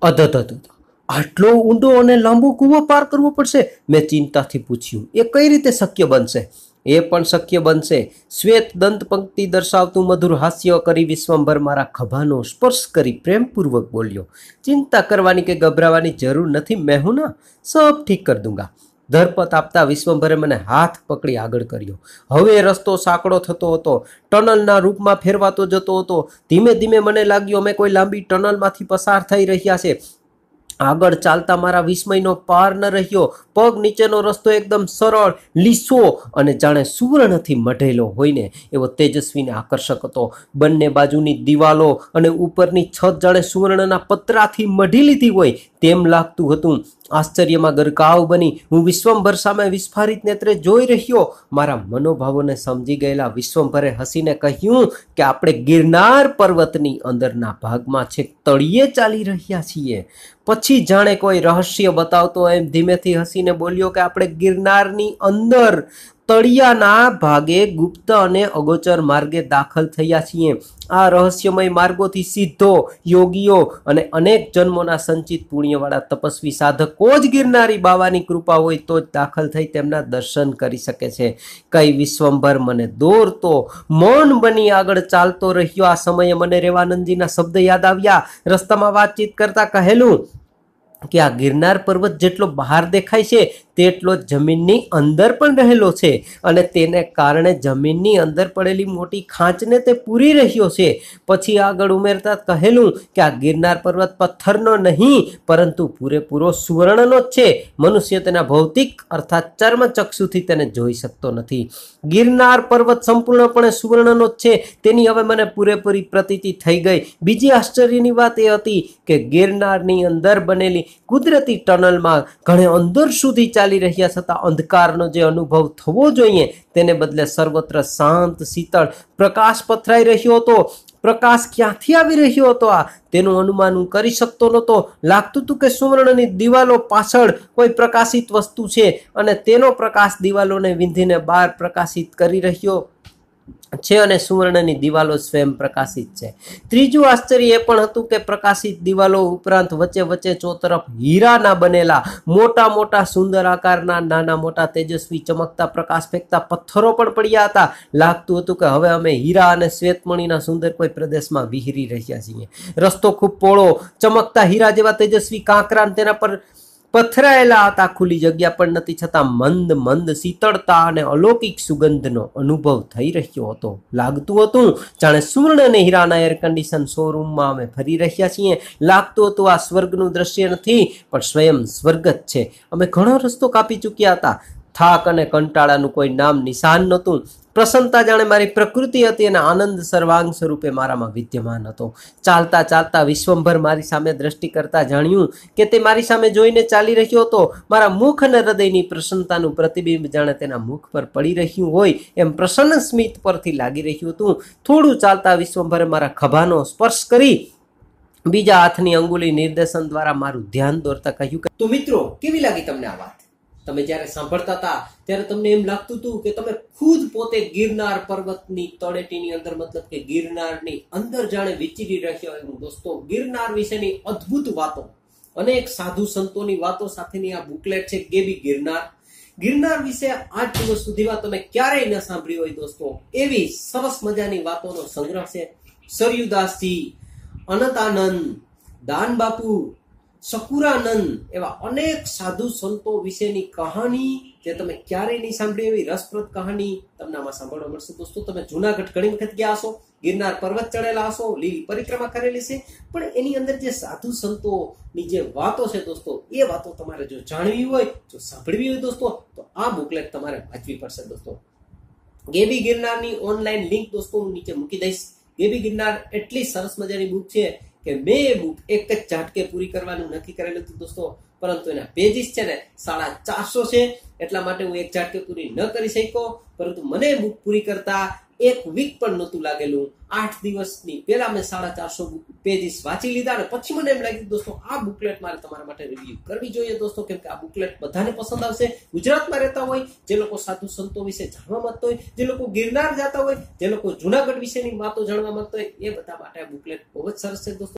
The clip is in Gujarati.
અધત અધત આટલો ઊંડો અને લાંબો કૂવો પાર કરવો પડશે મેં ચિંતાથી પૂછ્યું એ કઈ રીતે શક્ય બનશે એ પણ શક્ય બનશે શ્વેત દંત પંક્તિ દર્શાવતું મધુર હાસ્ય કરી વિશ્વંભર મારા ખભાનો સ્પર્શ કરી પ્રેમપૂર્વક બોલ્યો ચિંતા કરવાની કે ગભરાવાની જરૂર નથી મેં હું ના સબ ઠીક કર દુંગા ધરપત આપતા વિશ્વંભરે મને હાથ પકડી આગળ કર્યો હવે રસ્તો સાંકડો થતો હતો ટનલના રૂપમાં ફેરવાતો જતો હતો ધીમે ધીમે મને લાગ્યું અમે કોઈ લાંબી ટનલમાંથી પસાર થઈ રહ્યા છે આગળ ચાલતા મારા વિસ્મયનો પાર ન રહ્યો પગ નીચેનો રસ્તો એકદમ સરળ લીસો અને જાણે સુવર્ણથી મઢેલો હોઈને એવો તેજસ્વીને આકર્ષક હતો બંને બાજુની દિવાલો અને ઉપરની છત જાણે સુવર્ણના પતરાથી મઢી લીધી હોય તેમ લાગતું હતું આશ્ચર્યમાં ગરકાવ બની હું વિશ્વંભર સામે વિસ્ફારિત નેત્રે જોઈ રહ્યો મારા મનોભાવોને સમજી ગયેલા વિશ્વંભરે હસીને કહ્યું કે આપણે ગિરનાર પર્વતની અંદરના ભાગમાં છેક તળિયે ચાલી રહ્યા છીએ પછી જાણે કોઈ રહસ્ય બતાવતો એમ ધીમેથી હસીને બોલ્યો કે આપણે ગિરનારની અંદર તળિયાના ભાગે ગુપ્ત અને અગોચર માર્ગે દાખલ થયા છીએ આ રહસ્યમય માર્ગોથી સીધો યોગીઓ અને અનેક જન્મોના સંચિત પુણ્યવાળા તપસ્વી સાધકો જ ગિરનારી બાવાની કૃપા હોય તો જ દાખલ થઈ તેમના દર્શન કરી શકે છે કઈ વિશ્વંભર મને દોરતો મૌન બની આગળ ચાલતો રહ્યો આ સમયે મને રેવાનંદજીના શબ્દ યાદ આવ્યા રસ્તામાં વાતચીત કરતા કહેલું કે આ ગિરનાર પર્વત જેટલો બહાર દેખાય છે તેટલો જમીનની અંદર પણ રહેલો છે અને તેને કારણે જમીનની અંદર પડેલી મોટી ખાંચને તે પૂરી રહ્યો છે પછી આગળ ઉમેરતા કહેલું કે આ ગિરનાર પર્વત પથ્થરનો નહીં પરંતુ પૂરેપૂરો સુવર્ણનો જ છે મનુષ્ય તેના ભૌતિક અર્થાત ચર્મચક્ષુથી તેને જોઈ શકતો નથી ગિરનાર પર્વત સંપૂર્ણપણે સુવર્ણનો જ છે તેની હવે મને પૂરેપૂરી પ્રતીતિ થઈ ગઈ બીજી આશ્ચર્યની વાત એ હતી કે ગિરનારની અંદર બનેલી કુદરતી ટનલમાં ઘણે અંદર સુધી ચાલી રહ્યા છતાં અંધકારનો જે અનુભવ થવો જોઈએ તેને બદલે સર્વત્ર શાંત શીતળ પ્રકાશ પથરાઈ રહ્યો હતો પ્રકાશ ક્યાંથી આવી રહ્યો હતો આ તેનું અનુમાન હું કરી શકતો નહોતો લાગતું હતું કે સુવર્ણની દિવાલો પાછળ કોઈ પ્રકાશિત વસ્તુ છે અને તેનો પ્રકાશ દિવાલોને વિંધીને બહાર પ્રકાશિત કરી રહ્યો છે અને સુવર્ણની દિવાલો સ્વયં પ્રકાશિત છે ત્રીજું આશ્ચર્ય એ પણ હતું કે પ્રકાશિત દિવાલો ઉપરાંત વચ્ચે વચ્ચે ચોતરફ હીરાના બનેલા મોટા મોટા સુંદર આકારના નાના મોટા તેજસ્વી ચમકતા પ્રકાશ ફેંકતા પથ્થરો પણ પડ્યા હતા લાગતું હતું કે હવે અમે હીરા અને શ્વેતમણીના સુંદર કોઈ પ્રદેશમાં વિહરી રહ્યા છીએ રસ્તો ખૂબ પોળો ચમકતા હીરા જેવા તેજસ્વી કાંકરા તેના પર પથરાયેલા હતા ખુલ્લી જગ્યા પણ નથી છતાં મંદ મંદ શીતળતા અને અલૌકિક સુગંધનો અનુભવ થઈ રહ્યો હતો લાગતું હતું જાણે સુવર્ણ અને હીરાના એર કન્ડિશન શોરૂમમાં અમે ફરી રહ્યા છીએ લાગતું હતું આ સ્વર્ગનું દ્રશ્ય નથી પણ સ્વયં સ્વર્ગ જ છે અમે ઘણો રસ્તો કાપી ચૂક્યા હતા થાક અને કંટાળાનું કોઈ નામ નિશાન નહોતું પ્રસન્નતા જાણે મારી પ્રકૃતિ હતી અને આનંદ સર્વાંગ સ્વરૂપે મારામાં વિદ્યમાન હતો ચાલતા ચાલતા વિશ્વંભર મારી સામે દ્રષ્ટિ કરતા જાણ્યું કે તે મારી સામે જોઈને ચાલી રહ્યો હતો મારા મુખ અને હૃદયની પ્રસન્નતાનું પ્રતિબિંબ જાણે તેના મુખ પર પડી રહ્યું હોય એમ પ્રસન્ન સ્મિત પરથી લાગી રહ્યું હતું થોડું ચાલતા વિશ્વંભરે મારા ખભાનો સ્પર્શ કરી બીજા હાથની અંગુલી નિર્દેશન દ્વારા મારું ધ્યાન દોરતા કહ્યું કે તો મિત્રો કેવી લાગી તમને આ વાત તમે જ્યારે સાંભળતા હતા ત્યારે તમને એમ લાગતું હતું કે તમે ખુદ પોતે ગિરનાર પર્વતની તળેટીની અંદર મતલબ કે ગિરનારની અંદર જાણે વિચરી રહ્યા હોય દોસ્તો ગિરનાર વિશેની અદ્ભુત વાતો અનેક સાધુ સંતોની વાતો સાથેની આ બુકલેટ છે ગેબી ગિરનાર ગિરનાર વિશે આજ દિવસ સુધીમાં તમે ક્યારેય ન સાંભળી હોય દોસ્તો એવી સરસ મજાની વાતોનો સંગ્રહ છે સરયુદાસજી અનંત આનંદ દાન બાપુ શકુરાનંદ એવા અનેક સાધુ સંતો વિશેની કહાની જે તમે ક્યારેય નહીં સાંભળી એવી રસપ્રદ કહાની તમને આમાં સાંભળવા મળશે દોસ્તો તમે જુનાગઢ ઘણી વખત ગયા હશો ગિરનાર પર્વત ચડેલા હશો લીલી પરિક્રમા કરેલી છે પણ એની અંદર જે સાધુ સંતોની જે વાતો છે દોસ્તો એ વાતો તમારે જો જાણવી હોય જો સાંભળવી હોય દોસ્તો તો આ બુકલેટ તમારે વાંચવી પડશે દોસ્તો ગેબી ગિરનારની ઓનલાઈન લિંક દોસ્તો હું નીચે મૂકી દઈશ ગેબી ગિરનાર એટલી સરસ મજાની બુક છે કે બે બુક એક જ ઝાટકે પૂરી કરવાનું નક્કી કરેલું હતું દોસ્તો પરંતુ એના પેજીસ છે ને સાડા ચારસો છે એટલા માટે હું એક ઝાટકે પૂરી ન કરી શક્યો પરંતુ મને બુક પૂરી કરતા એક વીક પણ નહોતું લાગેલું આઠ દિવસની પહેલા મેં સાડા ચારસો પેજીસ વાંચી લીધા અને પછી મને એમ લાગ્યું દોસ્તો આ બુકલેટ મારે તમારા માટે રિવ્યૂ કરવી જોઈએ દોસ્તો કેમ કે આ બુકલેટ બધાને પસંદ આવશે ગુજરાતમાં રહેતા હોય જે લોકો સાધુ સંતો વિશે જાણવા માંગતા હોય જે લોકો ગિરનાર જતા હોય જે લોકો જુનાગઢ વિશેની વાતો જાણવા માંગતા હોય એ બધા માટે આ બુકલેટ બહુ જ સરસ છે દોસ્તો